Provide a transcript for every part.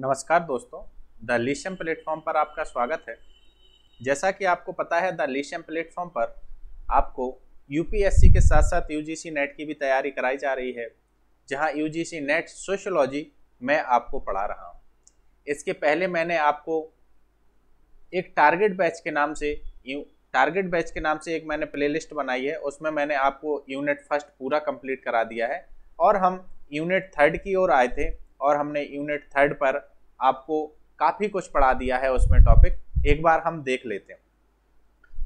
नमस्कार दोस्तों the लीशम platform पर आपका स्वागत है जैसा कि आपको पता है द लीशम प्लेटफॉर्म पर आपको यूपीएससी के साथ साथ यूजीसी नेट की भी तैयारी कराई जा रही है जहां यूजीसी नेट सोशियोलॉजी मैं आपको पढ़ा रहा हूं इसके पहले मैंने आपको एक टारगेट बैच के नाम से टारगेट बैच के नाम से एक मैंने प्लेलिस्ट बनाई है उसमें मैंने आपको यूनिट फर्स्ट पूरा कंप्लीट करा दिया है और हम यूनिट थर्ड की ओर आए थे और हमने यूनिट थर्ड पर आपको काफ़ी कुछ पढ़ा दिया है उसमें टॉपिक एक बार हम देख लेते हैं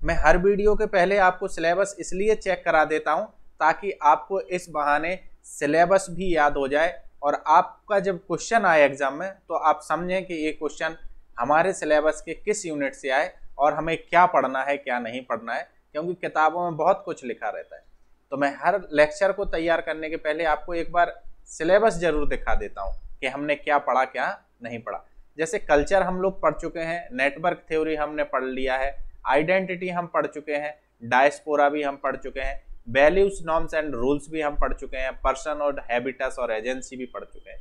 मैं हर वीडियो के पहले आपको सिलेबस इसलिए चेक करा देता हूँ ताकि आपको इस बहाने सिलेबस भी याद हो जाए और आपका जब क्वेश्चन आए एग्ज़ाम में तो आप समझें कि ये क्वेश्चन हमारे सिलेबस के किस यूनिट से आए और हमें क्या पढ़ना है क्या नहीं पढ़ना है क्योंकि किताबों में बहुत कुछ लिखा रहता है तो मैं हर लेक्चर को तैयार करने के पहले आपको एक बार सिलेबस ज़रूर दिखा देता हूँ कि हमने क्या पढ़ा क्या नहीं पढ़ा जैसे कल्चर हम लोग पढ़ चुके हैं नेटवर्क थ्योरी हमने पढ़ लिया है आइडेंटिटी हम पढ़ चुके हैं डायस्पोरा भी हम पढ़ चुके हैं वैल्यूज नॉर्म्स एंड रूल्स भी हम पढ़ चुके हैं पर्सन और हैबिटस और एजेंसी भी पढ़ चुके हैं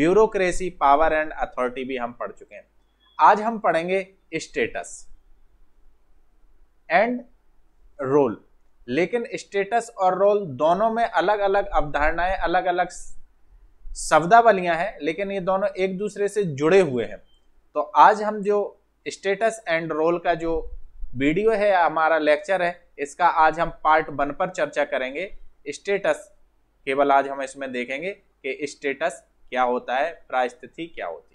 ब्यूरोक्रेसी पावर एंड अथॉरिटी भी हम पढ़ चुके हैं आज हम पढ़ेंगे स्टेटस एंड रोल लेकिन स्टेटस और रोल दोनों में अलग अलग अवधारणाएं अलग अलग शब्दावलियां हैं लेकिन ये दोनों एक दूसरे से जुड़े हुए हैं तो आज हम जो स्टेटस एंड रोल का जो वीडियो है हमारा लेक्चर है इसका आज हम पार्ट वन पर चर्चा करेंगे स्टेटस केवल आज हम इसमें देखेंगे कि स्टेटस क्या होता है प्रायस्थिति क्या होती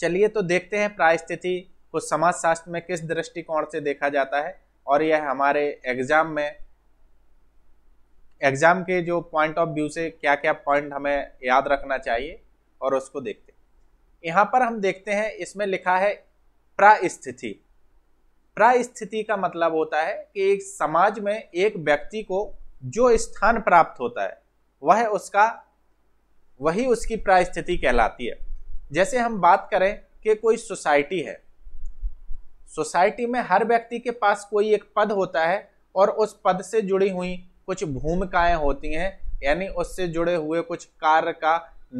चलिए तो देखते हैं प्रायस्थिति को समाजशास्त्र में किस दृष्टिकोण से देखा जाता है और यह हमारे एग्जाम में एग्ज़ाम के जो पॉइंट ऑफ व्यू से क्या क्या पॉइंट हमें याद रखना चाहिए और उसको देखते हैं यहाँ पर हम देखते हैं इसमें लिखा है प्रास्थिति प्रास्थिति का मतलब होता है कि एक समाज में एक व्यक्ति को जो स्थान प्राप्त होता है वह उसका वही उसकी प्रास्थिति कहलाती है जैसे हम बात करें कि कोई सोसाइटी है सोसाइटी में हर व्यक्ति के पास कोई एक पद होता है और उस पद से जुड़ी हुई कुछ भूमिकाएं होती हैं यानी उससे जुड़े हुए कुछ कार्य का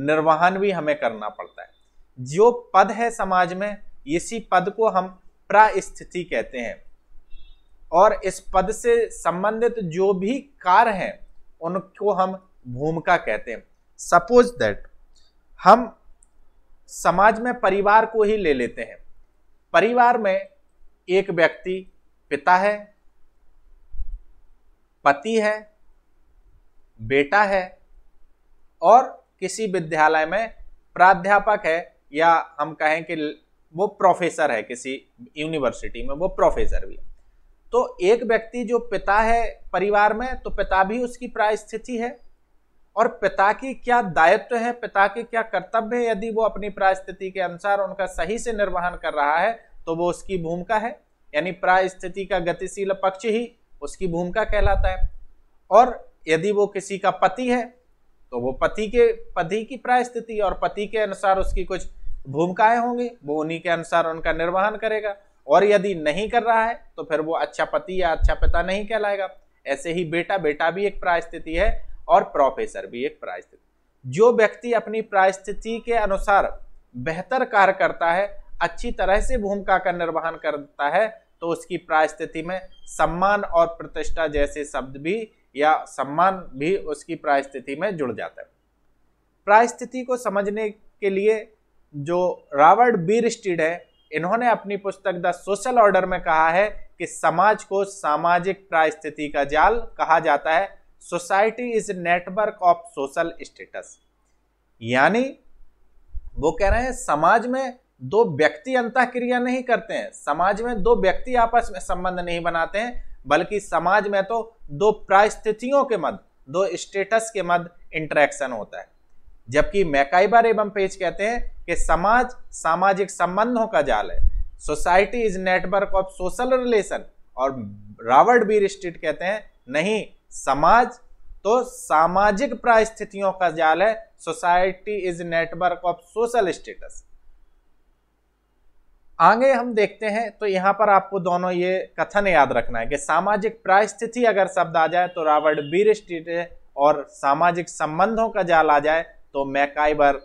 निर्वहन भी हमें करना पड़ता है जो पद है समाज में इसी पद को हम प्रास्थिति कहते हैं और इस पद से संबंधित जो भी कार्य हैं उनको हम भूमिका कहते हैं सपोज दैट हम समाज में परिवार को ही ले लेते हैं परिवार में एक व्यक्ति पिता है पति है बेटा है और किसी विद्यालय में प्राध्यापक है या हम कहें कि वो प्रोफेसर है किसी यूनिवर्सिटी में वो प्रोफेसर भी तो एक व्यक्ति जो पिता है परिवार में तो पिता भी उसकी प्राय स्थिति है और पिता की क्या दायित्व है पिता के क्या कर्तव्य है यदि वो अपनी प्राय स्थिति के अनुसार उनका सही से निर्वहन कर रहा है तो वो उसकी भूमिका है यानी प्राय स्थिति का गतिशील पक्ष ही उसकी भूमिका कहलाता है और यदि वो किसी का पति है तो वो पति के पति की स्थिति और पति के अनुसार उसकी कुछ भूमिकाएं होंगी वो उन्हीं के अनुसार उनका निर्वहन करेगा और यदि नहीं कर रहा है तो फिर वो अच्छा पति या अच्छा पिता नहीं कहलाएगा ऐसे ही बेटा बेटा भी एक प्राय स्थिति है और प्रोफेसर भी एक प्राय स्थिति जो व्यक्ति अपनी प्राय स्थिति के अनुसार बेहतर कार्य करता है अच्छी तरह से भूमिका का निर्वहन करता है तो उसकी प्रायस्थिति में सम्मान और प्रतिष्ठा जैसे शब्द भी या सम्मान भी उसकी प्रायस्थिति में जुड़ जाता है प्रायस्थिति को समझने के लिए जो रावर्ड बीर स्टीड है इन्होंने अपनी पुस्तक द सोशल ऑर्डर में कहा है कि समाज को सामाजिक प्रायस्थिति का जाल कहा जाता है society is network of social status यानी वो कह रहे हैं समाज में दो व्यक्ति अंत क्रिया नहीं करते हैं समाज में दो व्यक्ति आपस में संबंध नहीं बनाते हैं बल्कि समाज में तो दो परिस्थितियों के मध्य दो स्टेटस के मध्य इंटरेक्शन होता है जबकि मैकाइबर एवं पेज कहते हैं कि समाज सामाजिक संबंधों का जाल है society is network of social relation और रॉबर्ट बीर स्ट्रीट कहते हैं नहीं समाज तो सामाजिक परिस्थितियों का जाल है society is network of social status आगे हम देखते हैं तो यहाँ पर आपको दोनों ये कथन याद रखना है कि सामाजिक प्रायस्थिति अगर शब्द आ जाए तो रॉबर्ट बीर स्ट्रीट और सामाजिक संबंधों का जाल आ जाए तो मैकाइबर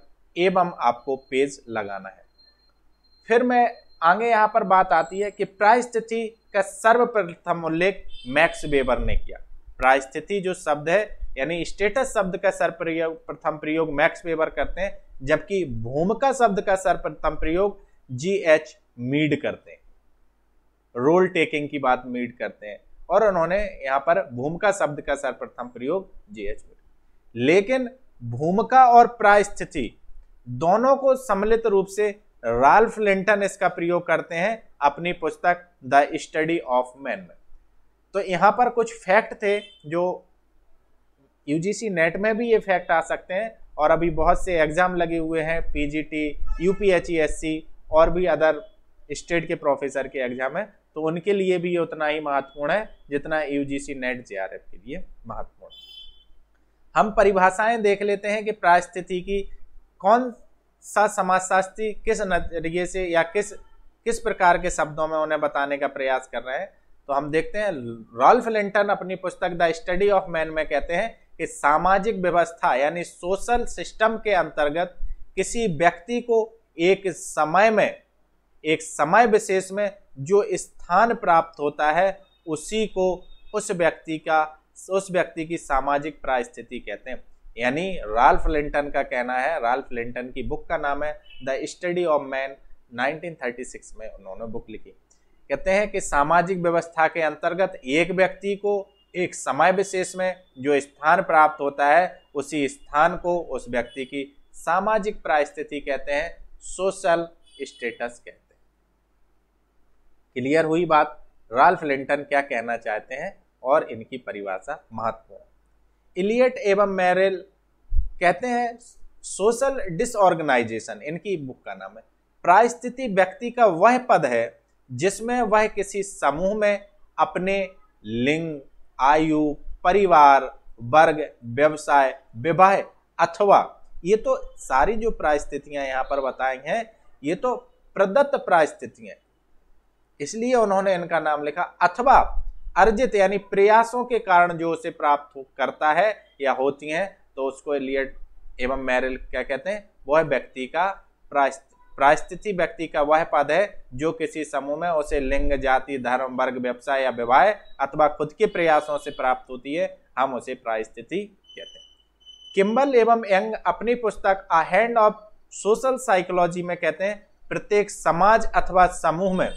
एवं आपको पेज लगाना है फिर मैं आगे यहाँ पर बात आती है कि प्रायस्थिति का सर्वप्रथम उल्लेख मैक्स वेबर ने किया प्रायस्थिति जो शब्द है यानी स्टेटस शब्द का सर्वप्रयोग प्रथम प्रयोग मैक्स वेबर करते हैं जबकि भूमिका शब्द का सर्वप्रथम प्रयोग जी एच मीड करते हैं रोल टेकिंग की बात मीड करते हैं और उन्होंने यहाँ पर भूमिका शब्द का सर्वप्रथम प्रयोग जीएच लेकिन भूमिका और प्रायस्थिति दोनों को सम्मिलित रूप से राल्फ लिंटन इसका प्रयोग करते हैं अपनी पुस्तक द स्टडी ऑफ मैन में तो यहाँ पर कुछ फैक्ट थे जो यूजीसी नेट में भी ये फैक्ट आ सकते हैं और अभी बहुत से एग्जाम लगे हुए हैं पीजीटी यूपीएचईएससी e और भी अदर स्टेट के प्रोफेसर के एग्जाम है तो उनके लिए भी उतना ही महत्वपूर्ण है जितना यूजीसी नेट जेआरएफ के लिए महत्वपूर्ण हम परिभाषाएं देख लेते हैं कि की कौन सा समाजशास्त्री किस नजरिए से या किस किस प्रकार के शब्दों में उन्हें बताने का प्रयास कर रहे हैं तो हम देखते हैं रॉल्फ लिंटन अपनी पुस्तक द स्टडी ऑफ मैन में कहते हैं कि सामाजिक व्यवस्था यानी सोशल सिस्टम के अंतर्गत किसी व्यक्ति को एक समय में एक समय विशेष में जो स्थान प्राप्त होता है उसी को उस व्यक्ति का उस व्यक्ति की सामाजिक प्रास्थिति कहते हैं यानी राल्फ लिंटन का कहना है राल्फ लिंटन की बुक का नाम है द स्टडी ऑफ मैन 1936 में उन्होंने बुक लिखी कहते हैं कि सामाजिक व्यवस्था के अंतर्गत एक व्यक्ति को एक समय विशेष में जो स्थान प्राप्त होता है उसी स्थान को उस व्यक्ति की सामाजिक प्रास्थिति कहते हैं सोशल स्टेटस कहते हैं क्लियर हुई बात राल्फ लिंटन क्या कहना चाहते हैं और इनकी परिभाषा महत्वपूर्ण इलियट एवं मैरिल कहते हैं सोशल डिसऑर्गेनाइजेशन इनकी बुक का नाम है प्रायस्थिति व्यक्ति का वह पद है जिसमें वह किसी समूह में अपने लिंग आयु परिवार वर्ग व्यवसाय विवाह अथवा ये तो सारी जो प्रायस्थितियाँ यहाँ पर बताई हैं ये तो प्रदत्त प्रायस्थितियाँ इसलिए उन्होंने इनका नाम लिखा अथवा अर्जित यानी प्रयासों के कारण जो उसे प्राप्त करता है या होती हैं तो उसको एलियट एवं मैरिल क्या कहते हैं वह व्यक्ति का प्रायस्थिति व्यक्ति का वह पद है जो किसी समूह में उसे लिंग जाति धर्म वर्ग व्यवसाय या विवाह अथवा खुद के प्रयासों से प्राप्त होती है हम उसे प्रायस्थिति कहते हैं किम्बल एवं यंग अपनी पुस्तक a hand of social psychology में कहते हैं प्रत्येक समाज अथवा समूह में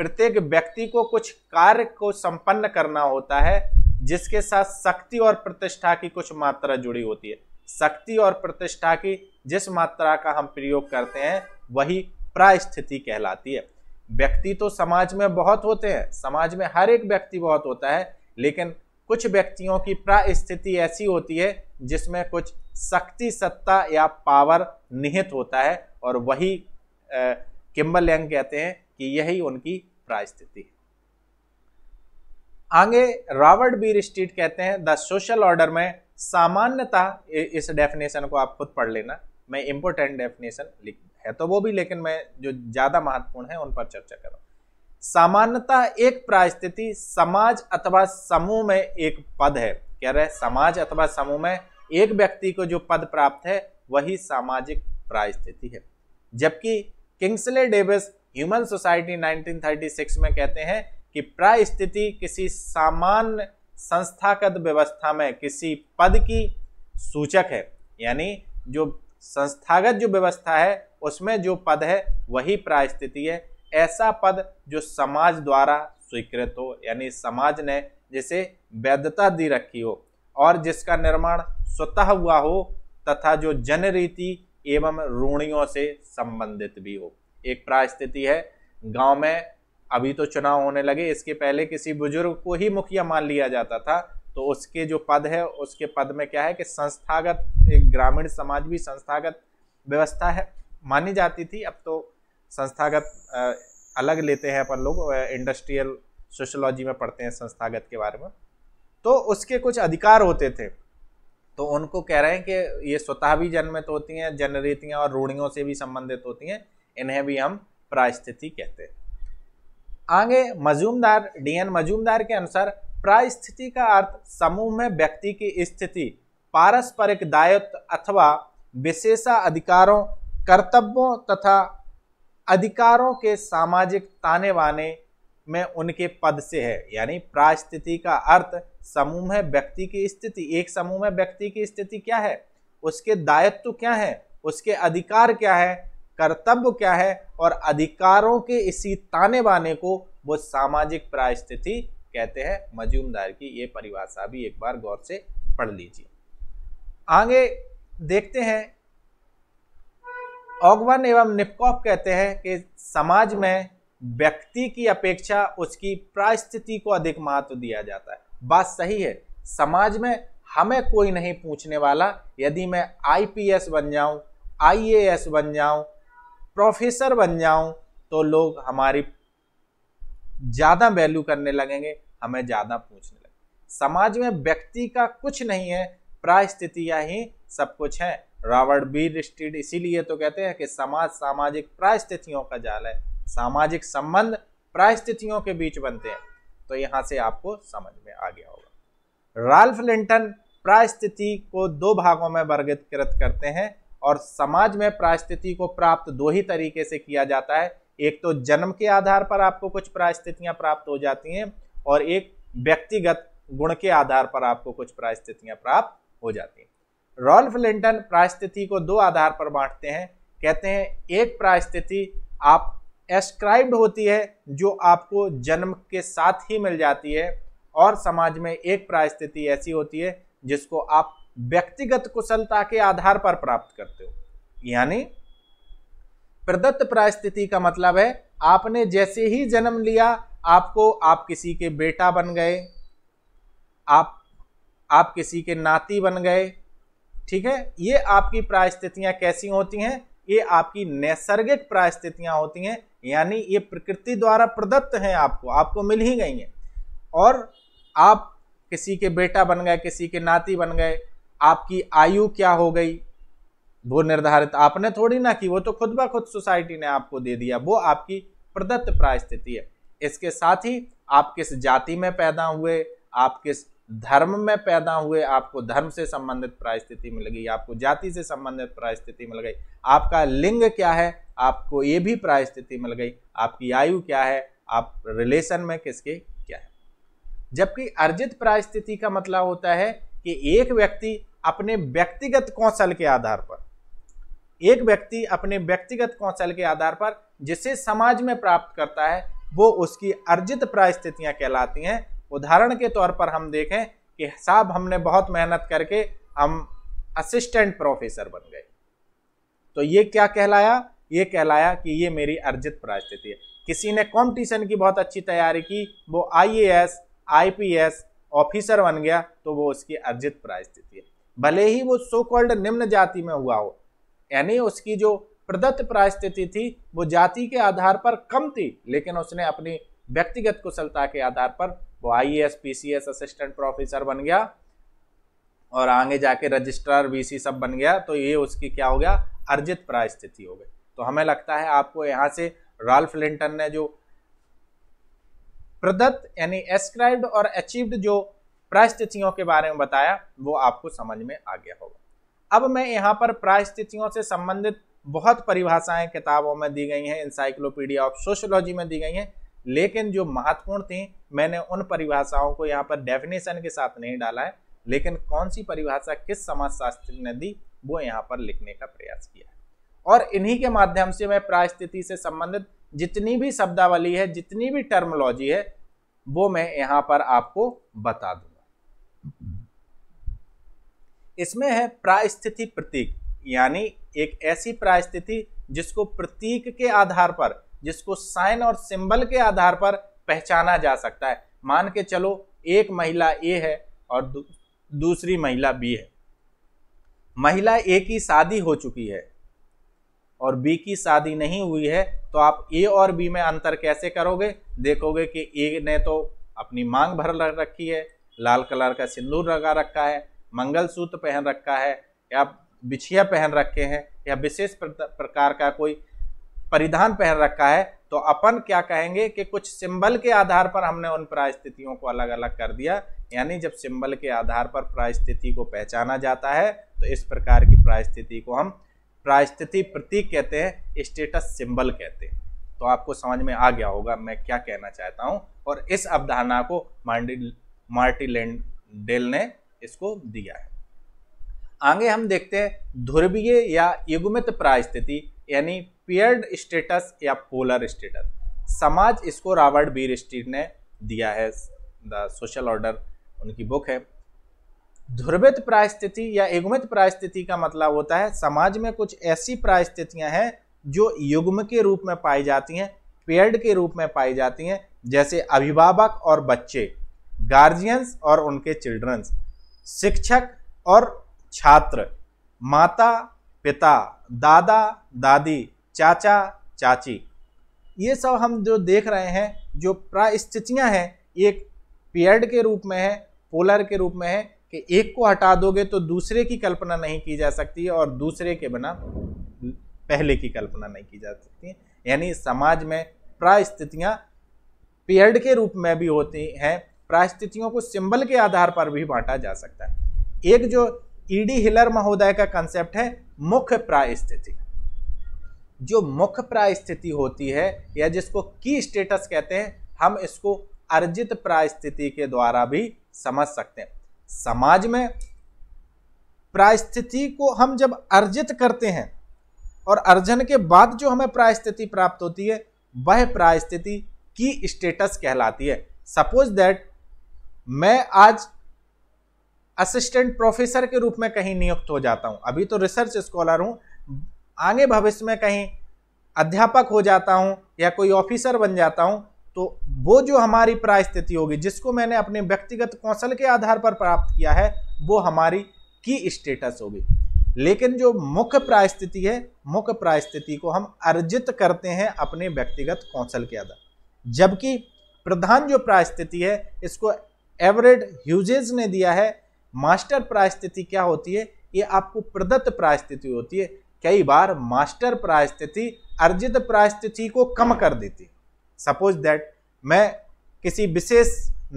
प्रत्येक व्यक्ति को कुछ कार्य को संपन्न करना होता है जिसके साथ शक्ति और प्रतिष्ठा की कुछ मात्रा जुड़ी होती है शक्ति और प्रतिष्ठा की जिस मात्रा का हम प्रयोग करते हैं वही प्रास्थिति कहलाती है व्यक्ति तो समाज में बहुत होते हैं समाज में हर एक व्यक्ति बहुत होता है लेकिन कुछ व्यक्तियों की प्रास्थिति ऐसी होती है जिसमें कुछ शक्ति सत्ता या पावर निहित होता है और वही किम्बल यंग कहते हैं कि यही उनकी प्राय स्थिति है आगे रॉबर्ट बीर स्ट्रीट कहते हैं द सोशल ऑर्डर में सामान्यता इस डेफिनेशन को आप खुद पढ़ लेना मैं इंपोर्टेंट डेफिनेशन लिख है तो वो भी लेकिन मैं जो ज़्यादा महत्वपूर्ण है उन पर चर्चा कर सामान्यता हूँ सामान्यतः एक प्रायस्थिति समाज अथवा समूह में एक पद है कह रहे समाज अथवा समूह में एक व्यक्ति को जो पद प्राप्त है वही सामाजिक प्रायस्थिति है जबकि किंग्सले डेविस ह्यूमन सोसाइटी 1936 में कहते हैं कि स्थिति किसी सामान्य संस्थागत व्यवस्था में किसी पद की सूचक है यानी जो संस्थागत जो व्यवस्था है उसमें जो पद है वही स्थिति है ऐसा पद जो समाज द्वारा स्वीकृत हो यानी समाज ने जिसे वैधता दी रखी हो और जिसका निर्माण स्वतः हुआ हो तथा जो जन रीति एवं रूणियों से संबंधित भी हो एक प्राय स्थिति है गांव में अभी तो चुनाव होने लगे इसके पहले किसी बुजुर्ग को ही मुखिया मान लिया जाता था तो उसके जो पद है उसके पद में क्या है कि संस्थागत एक ग्रामीण समाज भी संस्थागत व्यवस्था है मानी जाती थी अब तो संस्थागत अलग लेते हैं अपन लोग इंडस्ट्रियल सोशोलॉजी में पढ़ते हैं संस्थागत के बारे में तो उसके कुछ अधिकार होते थे तो उनको कह रहे हैं कि ये स्वतः भी जन्मित होती हैं जनरीतियाँ और रूढ़ियों से भी संबंधित होती हैं इन्हें भी हम प्रायस्थिति कहते हैं आगे मजूमदार डीएन मजूमदार के अनुसार प्रायस्थिति का अर्थ समूह में व्यक्ति की स्थिति पारस्परिक दायित्व अथवा अधिकारों कर्तव्यों तथा अधिकारों के सामाजिक ताने वाने में उनके पद से है यानी प्रास्थिति का अर्थ समूह में व्यक्ति की स्थिति एक समूह में व्यक्ति की स्थिति क्या है उसके दायित्व क्या है उसके अधिकार क्या है कर्तव्य क्या है और अधिकारों के इसी ताने बाने को वो सामाजिक प्रायस्थिति कहते हैं मजूमदार की ये परिभाषा भी एक बार गौर से पढ़ लीजिए आगे देखते हैं ऑगवन एवं निपकॉप कहते हैं कि समाज में व्यक्ति की अपेक्षा उसकी प्रायस्थिति को अधिक महत्व दिया जाता है बात सही है समाज में हमें कोई नहीं पूछने वाला यदि मैं आईपीएस बन जाऊं आईएएस बन जाऊं प्रोफेसर बन जाऊं तो लोग हमारी ज़्यादा वैल्यू करने लगेंगे हमें ज़्यादा पूछने लगे समाज में व्यक्ति का कुछ नहीं है प्राय प्रायस्थितियाँ ही सब कुछ है रॉबर्ट बी स्ट्रीट इसीलिए तो कहते हैं कि समाज सामाजिक प्राय स्थितियों का जाल है सामाजिक संबंध प्राय स्थितियों के बीच बनते हैं तो यहां से आपको समझ में आ गया होगा राल्फ लिंटन प्राय स्थिति को दो भागों में वर्गीकृत करते हैं और समाज में प्रायस्थिति को प्राप्त दो ही तरीके से किया जाता है एक तो जन्म के आधार पर आपको कुछ प्रायश्चितियाँ प्राप्त हो जाती हैं और एक व्यक्तिगत गुण के आधार पर आपको कुछ प्रायश्चितियाँ प्राप्त हो जाती हैं रॉल्फ लिंटन प्रायस्थिति को दो आधार पर बांटते हैं कहते हैं एक प्रायस्थिति आप एस्क्राइब्ड होती है जो आपको जन्म के साथ ही मिल जाती है और समाज में एक प्रायस्थिति ऐसी होती है जिसको आप व्यक्तिगत कुशलता के आधार पर प्राप्त करते हो यानी प्रदत्त प्रायस्थिति का मतलब है आपने जैसे ही जन्म लिया आपको आप किसी के बेटा बन गए आप आप किसी के नाती बन गए ठीक है ये आपकी प्रायस्थितियां कैसी होती हैं ये आपकी नैसर्गिक प्रायस्थितियां होती हैं यानी ये प्रकृति द्वारा प्रदत्त हैं आपको आपको मिल ही गई हैं और आप किसी के बेटा बन गए किसी के नाती बन गए आपकी आयु क्या हो गई वो निर्धारित आपने थोड़ी ना की वो तो खुद ब खुद सोसाइटी ने आपको दे दिया वो आपकी प्रदत्त प्राय स्थिति है इसके साथ ही आप किस जाति में पैदा हुए आप किस धर्म में पैदा हुए आपको धर्म से संबंधित प्रायस्थिति मिल गई आपको जाति से संबंधित प्राय स्थिति मिल गई आपका लिंग क्या है आपको ये भी प्राय स्थिति मिल गई आपकी आयु क्या है आप रिलेशन में किसके क्या है जबकि अर्जित प्राय स्थिति का मतलब होता है कि एक व्यक्ति अपने व्यक्तिगत कौशल के आधार पर एक व्यक्ति अपने व्यक्तिगत कौशल के आधार पर जिसे समाज में प्राप्त करता है वो उसकी अर्जित परिस्थितियां कहलाती हैं उदाहरण के तौर पर हम देखें कि साहब हमने बहुत मेहनत करके हम असिस्टेंट प्रोफेसर बन गए तो ये क्या कहलाया ये कहलाया कि ये मेरी अर्जित परिस्थिति है किसी ने कंपटीशन की बहुत अच्छी तैयारी की वो आईएएस आईपीएस ऑफिसर बन गया तो वो उसकी अर्जित परिस्थिति है भले ही वो सो कॉल्ड निम्न जाति में हुआ हो यानी उसकी जो प्रदत्त प्रायस्थिति थी वो जाति के आधार पर कम थी लेकिन उसने अपनी व्यक्तिगत कुशलता के आधार पर वो I S P C S assistant professor बन गया और आगे जाके रजिस्ट्रार वीसी सब बन गया तो ये उसकी क्या हो गया अर्जित प्रायस्थिति हो गई तो हमें लगता है आपको यहाँ से राल्फ लिंटन ने जो प्रदत्त यानी एस्क्राइब्ड और अचीव्ड जो प्रायस्थितियों के बारे में बताया वो आपको समझ में आ गया होगा अब मैं यहाँ पर प्रायस्थितियों से संबंधित बहुत परिभाषाएं किताबों में दी गई हैं इंसाइक्लोपीडिया ऑफ सोशोलॉजी में दी गई हैं लेकिन जो महत्वपूर्ण थी मैंने उन परिभाषाओं को यहाँ पर डेफिनेशन के साथ नहीं डाला है लेकिन कौन सी परिभाषा किस समाजशास्त्री ने दी वो यहाँ पर लिखने का प्रयास किया है और इन्हीं के माध्यम से मैं प्रायस्थिति से संबंधित जितनी भी शब्दावली है जितनी भी टर्मोलॉजी है वो मैं यहाँ पर आपको बता दूँ इसमें है प्रायस्थिति प्रतीक यानी एक ऐसी प्रायस्थिति जिसको प्रतीक के आधार पर जिसको साइन और सिंबल के आधार पर पहचाना जा सकता है मान के चलो एक महिला ए है और दू, दूसरी महिला बी है महिला ए की शादी हो चुकी है और बी की शादी नहीं हुई है तो आप ए और बी में अंतर कैसे करोगे देखोगे कि ए ने तो अपनी मांग भर रखी है लाल कलर का सिंदूर लगा रखा है मंगलसूत्र पहन रखा है या बिछिया पहन रखे हैं या विशेष प्रकार का कोई परिधान पहन रखा है तो अपन क्या कहेंगे कि कुछ सिंबल के आधार पर हमने उन प्रायस्थितियों को अलग अलग कर दिया यानी जब सिंबल के आधार पर प्रायस्थिति को पहचाना जाता है तो इस प्रकार की प्रायस्थिति को हम प्रायस्थिति प्रतीक कहते हैं स्टेटस सिंबल कहते हैं तो आपको समझ में आ गया होगा मैं क्या कहना चाहता हूँ और इस अवधारणा को मांडी मार्टी डेल ने इसको दिया है आगे हम देखते हैं ध्रुवीय या युग्मित प्रायस्थिति यानी पेयर्ड स्टेटस या पोलर स्टेटस समाज इसको रॉबर्ट बी रिस्टीड ने दिया है द सोशल ऑर्डर उनकी बुक है ध्रुवित प्राय स्थिति या प्राय प्रायस्थिति का मतलब होता है समाज में कुछ ऐसी प्रायस्थितियां हैं जो युग्म के रूप में पाई जाती हैं पेयर्ड के रूप में पाई जाती हैं जैसे अभिभावक और बच्चे गार्जियंस और उनके चिल्ड्रंस शिक्षक और छात्र माता पिता दादा दादी चाचा चाची ये सब हम जो देख रहे हैं जो प्रास्थितियाँ हैं एक पेयर्ड के रूप में है पोलर के रूप में है कि एक को हटा दोगे तो दूसरे की कल्पना नहीं की जा सकती और दूसरे के बिना पहले की कल्पना नहीं की जा सकती यानी समाज में प्रास्थितियाँ पेयर्ड के रूप में भी होती हैं प्रायश्चितियों को सिंबल के आधार पर भी बांटा जा सकता है एक जो ईडी e हिलर महोदय का कंसेप्ट है मुख्य प्रायस्थिति जो मुख्य प्रायस्थिति होती है या जिसको की स्टेटस कहते हैं हम इसको अर्जित प्रायस्थिति के द्वारा भी समझ सकते हैं समाज में प्रायस्थिति को हम जब अर्जित करते हैं और अर्जन के बाद जो हमें प्रायस्थिति प्राप्त होती है वह प्रायस्थिति की स्टेटस कहलाती है सपोज दैट मैं आज असिस्टेंट प्रोफेसर के रूप में कहीं नियुक्त हो जाता हूं अभी तो रिसर्च स्कॉलर हूं आगे भविष्य में कहीं अध्यापक हो जाता हूं या कोई ऑफिसर बन जाता हूं तो वो जो हमारी प्राय स्थिति होगी जिसको मैंने अपने व्यक्तिगत कौशल के आधार पर प्राप्त किया है वो हमारी की स्टेटस होगी लेकिन जो मुख्य प्राय स्थिति है मुख्य प्राय स्थिति को हम अर्जित करते हैं अपने व्यक्तिगत कौशल के आधार जबकि प्रधान जो प्राय स्थिति है इसको एवरेड ह्यूजेज ने दिया है मास्टर प्रायस्थिति क्या होती है ये आपको प्रदत्त प्रायस्थिति होती है कई बार मास्टर प्रायस्थिति अर्जित प्रायस्थिति को कम कर देती सपोज दैट मैं किसी विशेष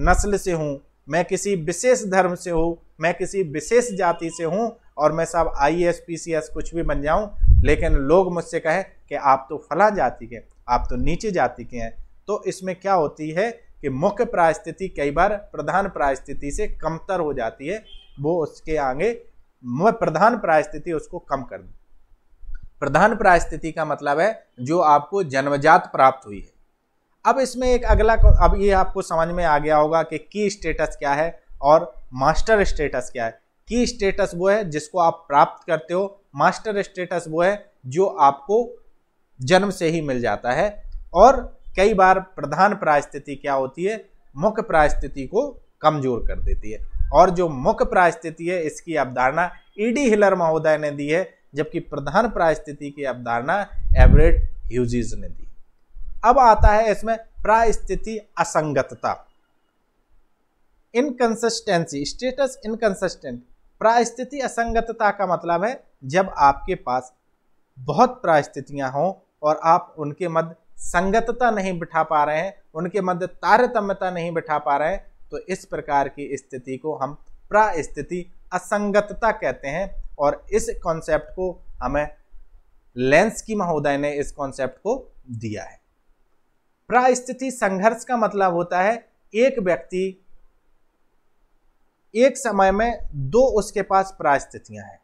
नस्ल से हूँ मैं किसी विशेष धर्म से हूँ मैं किसी विशेष जाति से हूँ और मैं सब I S P C S कुछ भी बन जाऊँ लेकिन लोग मुझसे कहें कि आप तो फला जाति के आप तो नीचे जाति के हैं तो इसमें क्या होती है कि मुख्य प्रायस्थिति कई बार प्रधान प्रायस्थिति से कमतर हो जाती है वो उसके आगे प्रधान प्रायस्थिति उसको कम कर दे प्रधान प्रायस्थिति का मतलब है जो आपको जन्मजात प्राप्त हुई है अब इसमें एक अगला अब ये आपको समझ में आ गया होगा कि की स्टेटस क्या है और मास्टर स्टेटस क्या है की स्टेटस वो है जिसको आप प्राप्त करते हो मास्टर स्टेटस वो है जो आपको जन्म से ही मिल जाता है और कई बार प्रधान प्रायस्थिति क्या होती है मुख्य प्रायस्थिति को कमजोर कर देती है और जो मुख्य प्रायस्थिति है इसकी अवधारणा ईडी e हिलर महोदय ने दी है जबकि प्रधान प्रायस्थिति की अवधारणा एवरेट ह्यूजीज ने दी अब आता है इसमें प्रायस्थिति असंगतता इनकंसिस्टेंसी स्टेटस इनकंसिस्टेंट प्रायस्थिति असंगतता का मतलब है जब आपके पास बहुत प्रायस्थितियां हों और आप उनके मध्य संगतता नहीं बिठा पा रहे हैं उनके मध्य तारतम्यता नहीं बिठा पा रहे हैं तो इस प्रकार की स्थिति को हम प्रास्थिति असंगतता कहते हैं और इस कॉन्सेप्ट को हमें लेंस की महोदय ने इस कॉन्सेप्ट को दिया है प्रास्थिति संघर्ष का मतलब होता है एक व्यक्ति एक समय में दो उसके पास प्रास्थितियां हैं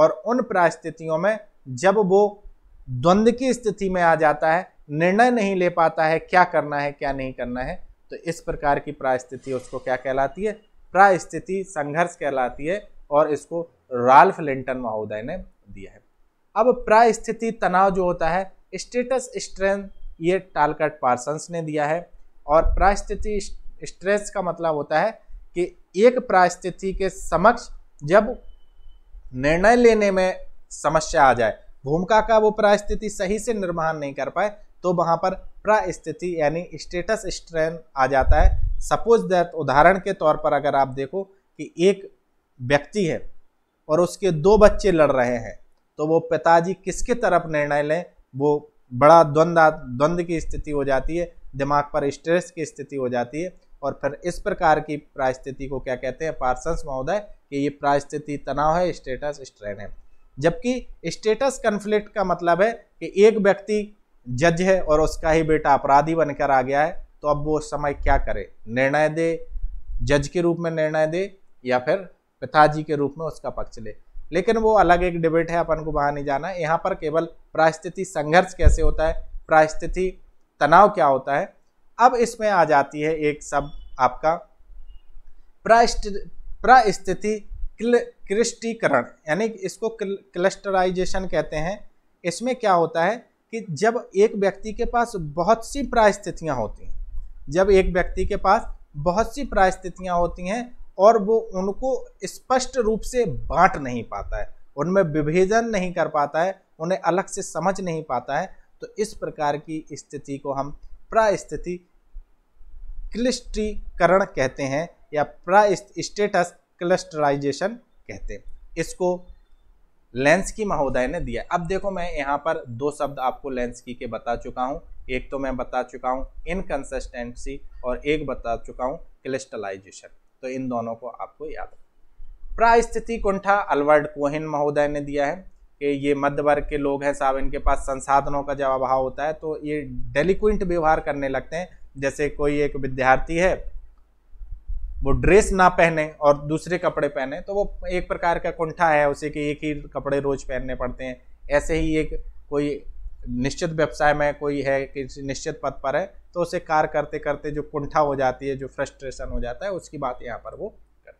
और उन प्रास्थितियों में जब वो द्वंद्व की स्थिति में आ जाता है निर्णय नहीं ले पाता है क्या करना है क्या नहीं करना है तो इस प्रकार की प्रायस्थिति उसको क्या कहलाती है प्रायस्थिति संघर्ष कहलाती है और इसको राल्फ लिंटन महोदय ने दिया है अब प्रायस्थिति तनाव जो होता है स्टेटस स्ट्रेंथ ये टालकट पार्सन्स ने दिया है और प्रायस्थिति स्ट्रेस का मतलब होता है कि एक प्रायस्थिति के समक्ष जब निर्णय लेने में समस्या आ जाए भूमिका का वो प्रायस्थिति सही से निर्माण नहीं कर पाए तो वहाँ पर प्रास्थिति यानी स्टेटस स्ट्रेन आ जाता है सपोज दैट उदाहरण के तौर पर अगर आप देखो कि एक व्यक्ति है और उसके दो बच्चे लड़ रहे हैं तो वो पिताजी किसके तरफ निर्णय लें वो बड़ा द्वंद्व द्वंद्व की स्थिति हो जाती है दिमाग पर स्ट्रेस की स्थिति हो जाती है और फिर इस प्रकार की प्रास्थिति को क्या कहते हैं पार्सन्स महोदय कि ये प्रास्थिति तनाव है स्टेटस स्ट्रेन है जबकि स्टेटस कन्फ्लिक्ट का मतलब है कि एक व्यक्ति जज है और उसका ही बेटा अपराधी बनकर आ गया है तो अब वो उस समय क्या करे निर्णय दे जज के रूप में निर्णय दे या फिर पिताजी के रूप में उसका पक्ष ले लेकिन वो अलग एक डिबेट है अपन को वहाँ नहीं जाना यहाँ पर केवल प्रायस्थिति संघर्ष कैसे होता है प्रायस्थिति तनाव क्या होता है अब इसमें आ जाती है एक शब्द आपका प्रास्थिति क्रिस्टीकरण यानी इसको क्लस्टराइजेशन कहते हैं इसमें क्या होता है कि जब एक व्यक्ति के पास बहुत सी प्रायस्थितियाँ होती हैं जब एक व्यक्ति के पास बहुत सी प्रायस्थितियाँ होती हैं और वो उनको स्पष्ट रूप से बांट नहीं पाता है उनमें विभेदन नहीं कर पाता है उन्हें अलग से समझ नहीं पाता है तो इस प्रकार की स्थिति को हम प्रास्थिति क्लिस्ट्रीकरण कहते हैं या प्राइस स्टेटस क्लस्टराइजेशन कहते हैं इसको लेंस की महोदय ने दिया अब देखो मैं यहाँ पर दो शब्द आपको लेंस की के बता चुका हूँ एक तो मैं बता चुका हूँ इनकन्सिस्टेंसी और एक बता चुका हूँ क्लिस्टलाइजेशन तो इन दोनों को आपको याद प्रास्थिति कुंठा अलवर्ड कोहिन महोदय ने दिया है कि ये मध्य वर्ग के लोग हैं साहब इनके पास संसाधनों का जवाब होता है तो ये डेलीक्विंट व्यवहार करने लगते हैं जैसे कोई एक विद्यार्थी है वो ड्रेस ना पहने और दूसरे कपड़े पहने तो वो एक प्रकार का कुंठा है उसे कि एक ही कपड़े रोज पहनने पड़ते हैं ऐसे ही एक कोई निश्चित व्यवसाय में कोई है किसी निश्चित पद पर है तो उसे कार्य करते करते जो कुंठा हो जाती है जो फ्रस्ट्रेशन हो जाता है उसकी बात यहाँ पर वो करते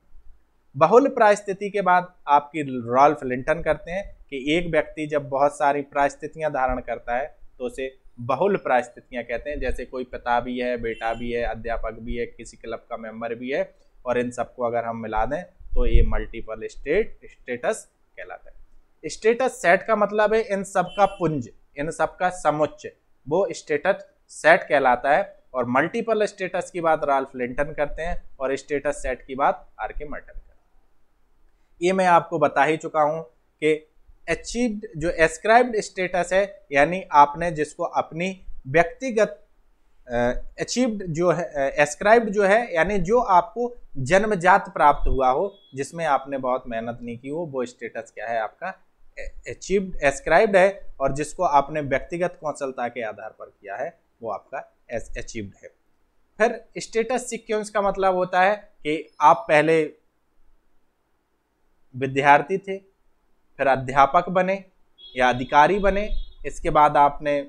बहुल प्रायस्थिति के बाद आपकी रॉल्फ लिंटन करते हैं कि एक व्यक्ति जब बहुत सारी प्रायस्थितियाँ धारण करता है तो उसे बहुल प्रायस्थितियाँ कहते हैं जैसे कोई पिता भी है बेटा भी है अध्यापक भी है किसी क्लब का मेंबर भी है और इन सबको अगर हम मिला दें तो ये मल्टीपल स्टेट स्टेटस कहलाता है स्टेटस सेट का मतलब है इन सब का पुंज इन सब का समुच्च वो स्टेटस सेट कहलाता है और मल्टीपल स्टेटस की बात राल्फ लिंटन करते हैं और स्टेटस सेट की बात आर के मर्टन करते हैं ये मैं आपको बता ही चुका हूँ कि अचीव्ड जो एस्क्राइब्ड स्टेटस है यानी आपने जिसको अपनी व्यक्तिगत अचीव्ड जो है एस्क्राइब्ड जो है यानी जो आपको जन्मजात प्राप्त हुआ हो जिसमें आपने बहुत मेहनत नहीं की हो वो स्टेटस क्या है आपका अचीव्ड एस्क्राइब्ड है और जिसको आपने व्यक्तिगत कौशलता के आधार पर किया है वो आपका एस अचीव्ड है फिर स्टेटस सिक्योन्स का मतलब होता है कि आप पहले विद्यार्थी थे फिर अध्यापक बने या अधिकारी बने इसके बाद आपने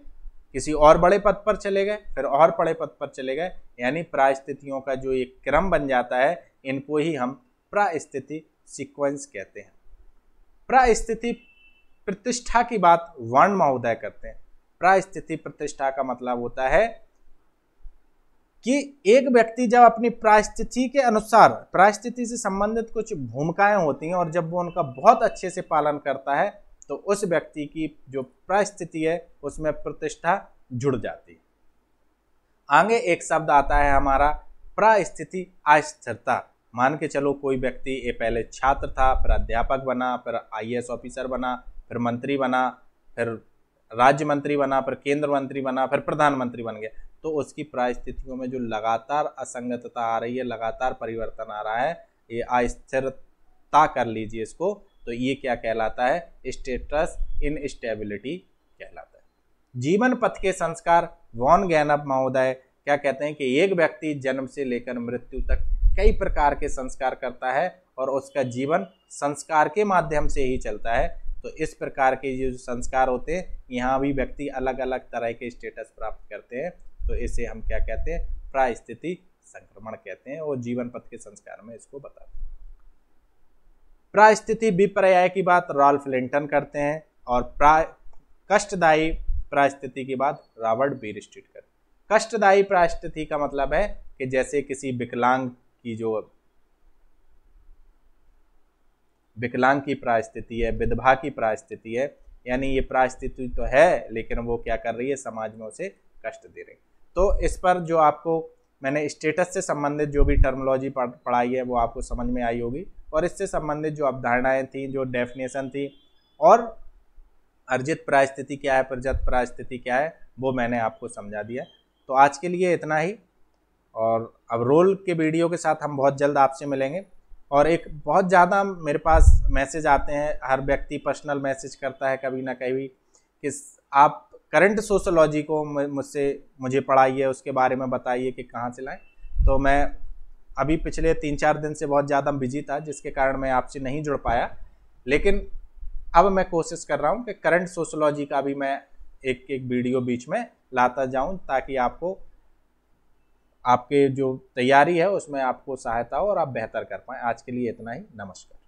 किसी और बड़े पद पर चले गए फिर और बड़े पद पर चले गए यानी प्रास्थितियों का जो एक क्रम बन जाता है इनको ही हम प्रास्थिति सीक्वेंस कहते हैं प्रास्थिति प्रतिष्ठा की बात वर्ण महोदय करते हैं प्रास्थिति प्रतिष्ठा का मतलब होता है कि एक व्यक्ति जब अपनी प्रायस्थिति के अनुसार प्रायस्थिति से संबंधित कुछ भूमिकाएं होती हैं और जब वो उनका बहुत अच्छे से पालन करता है तो उस व्यक्ति की जो प्रायस्थिति है उसमें प्रतिष्ठा जुड़ जाती है आगे एक शब्द आता है हमारा प्रायस्थिति अस्थिरता मान के चलो कोई व्यक्ति ये पहले छात्र था फिर अध्यापक बना फिर आई ऑफिसर बना फिर मंत्री बना फिर राज्य मंत्री बना फिर केंद्र मंत्री बना फिर प्रधानमंत्री बन गया तो उसकी परिस्थितियों में जो लगातार असंगतता आ रही है लगातार परिवर्तन आ रहा है ये अस्थिरता कर लीजिए इसको तो ये क्या कहलाता है स्टेटस इनस्टेबिलिटी कहलाता है जीवन पथ के संस्कार वॉन गैनअप महोदय क्या कहते हैं कि एक व्यक्ति जन्म से लेकर मृत्यु तक कई प्रकार के संस्कार करता है और उसका जीवन संस्कार के माध्यम से ही चलता है तो इस प्रकार के जो संस्कार होते हैं यहाँ भी व्यक्ति अलग अलग तरह के स्टेटस प्राप्त करते हैं तो इसे हम क्या कहते हैं प्रास्थिति संक्रमण कहते हैं और जीवन पथ के संस्कार में इसको बताते हैं प्रास्थिति विपर्याय की बात रॉल्फ लिंटन करते हैं और प्रा कष्टदायी प्रास्थिति की बात रॉबर्ट बीर स्ट्रीट करते हैं कष्टदायी प्रास्थिति का मतलब है कि जैसे किसी विकलांग की जो विकलांग की प्रास्थिति है विधवा की प्रास्थिति है यानी ये प्रास्थिति तो है लेकिन वो क्या कर रही है समाज में उसे कष्ट दे रही है तो इस पर जो आपको मैंने स्टेटस से संबंधित जो भी टर्मोलॉजी पढ़ाई है वो आपको समझ में आई होगी और इससे संबंधित जो अवधारणाएँ थी जो डेफिनेशन थी और अर्जित प्रायस्थिति क्या है प्रजत परास्थिति क्या है वो मैंने आपको समझा दिया तो आज के लिए इतना ही और अब रोल के वीडियो के साथ हम बहुत जल्द आपसे मिलेंगे और एक बहुत ज़्यादा मेरे पास मैसेज आते हैं हर व्यक्ति पर्सनल मैसेज करता है कभी ना कभी कि आप करंट सोशोलॉजी को मुझसे मुझे पढ़ाइए उसके बारे में बताइए कि कहाँ से लाएँ तो मैं अभी पिछले तीन चार दिन से बहुत ज़्यादा बिजी था जिसके कारण मैं आपसे नहीं जुड़ पाया लेकिन अब मैं कोशिश कर रहा हूँ कि करंट सोशोलॉजी का भी मैं एक एक वीडियो बीच में लाता जाऊँ ताकि आपको आपके जो तैयारी है उसमें आपको सहायता हो और आप बेहतर कर पाएँ आज के लिए इतना ही नमस्कार